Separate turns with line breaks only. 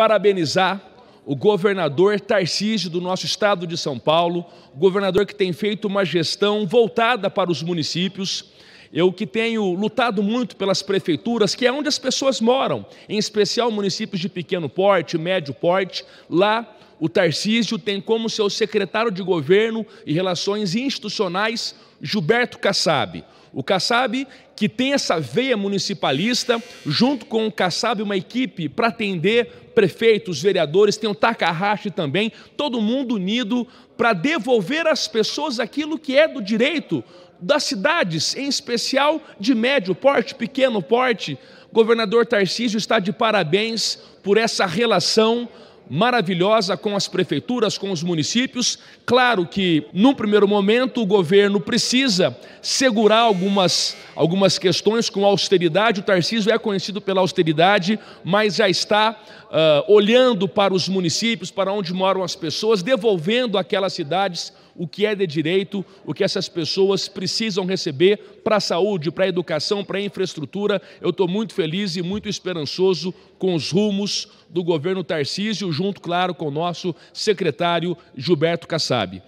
parabenizar o governador Tarcísio do nosso estado de São Paulo, governador que tem feito uma gestão voltada para os municípios. Eu que tenho lutado muito pelas prefeituras, que é onde as pessoas moram, em especial municípios de pequeno porte, médio porte, lá o Tarcísio tem como seu secretário de governo e relações institucionais Gilberto Kassab. O Kassab, que tem essa veia municipalista, junto com o Kassab, uma equipe para atender prefeitos, vereadores, tem o Takahashi também, todo mundo unido para devolver às pessoas aquilo que é do direito das cidades, em especial de médio porte, pequeno porte. Governador Tarcísio está de parabéns por essa relação maravilhosa com as prefeituras, com os municípios. Claro que, num primeiro momento, o governo precisa segurar algumas, algumas questões com austeridade. O Tarcísio é conhecido pela austeridade, mas já está uh, olhando para os municípios, para onde moram as pessoas, devolvendo aquelas cidades o que é de direito, o que essas pessoas precisam receber para a saúde, para a educação, para a infraestrutura. Eu estou muito feliz e muito esperançoso com os rumos do governo Tarcísio, junto, claro, com o nosso secretário Gilberto Kassab.